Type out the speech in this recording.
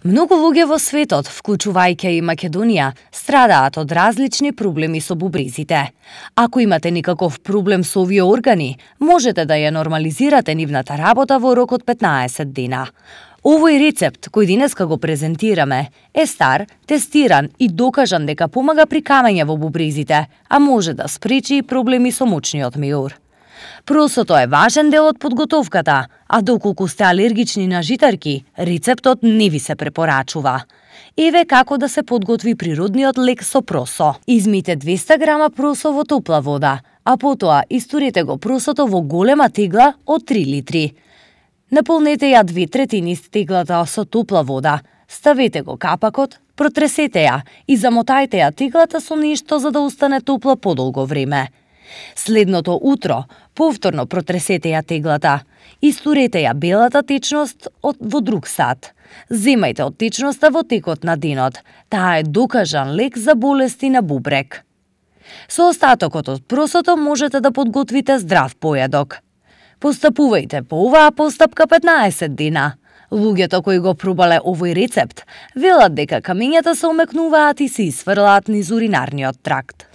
Многу луѓе во светот, вклучувајќи и Македонија, страдаат од различни проблеми со бубризите. Ако имате никаков проблем со овие органи, можете да ја нормализирате нивната работа во рок од 15 дена. Овој рецепт, кој денеска го презентираме, е стар, тестиран и докажан дека помага при камење во бубризите, а може да спречи и проблеми со мочниот миор. Просото е важен дел од подготовката, а доколку сте алергични на житарки, рецептот не ви се препорачува. Еве како да се подготви природниот лек со просо. Измите 200 грама просо во топла вода, а потоа истурете го просото во голема тегла од 3 литри. Наполнете ја две третини стеглата со топла вода, ставете го капакот, протресете ја и замотајте ја теглата со нешто за да остане топла подолго време. Следното утро, повторно протресете ја теглата. Истурете ја белата течност од во друг сат. Земајте од течноста во текот на денот. Таа е докажан лек за болести на бубрек. Со остатокот од просото можете да подготвите здрав појадок. Постапувајте по оваа постапка 15 дена. Луѓето кои го пробале овој рецепт велат дека камењата се омекнуваат и се исфрлаат низ уринарниот тракт.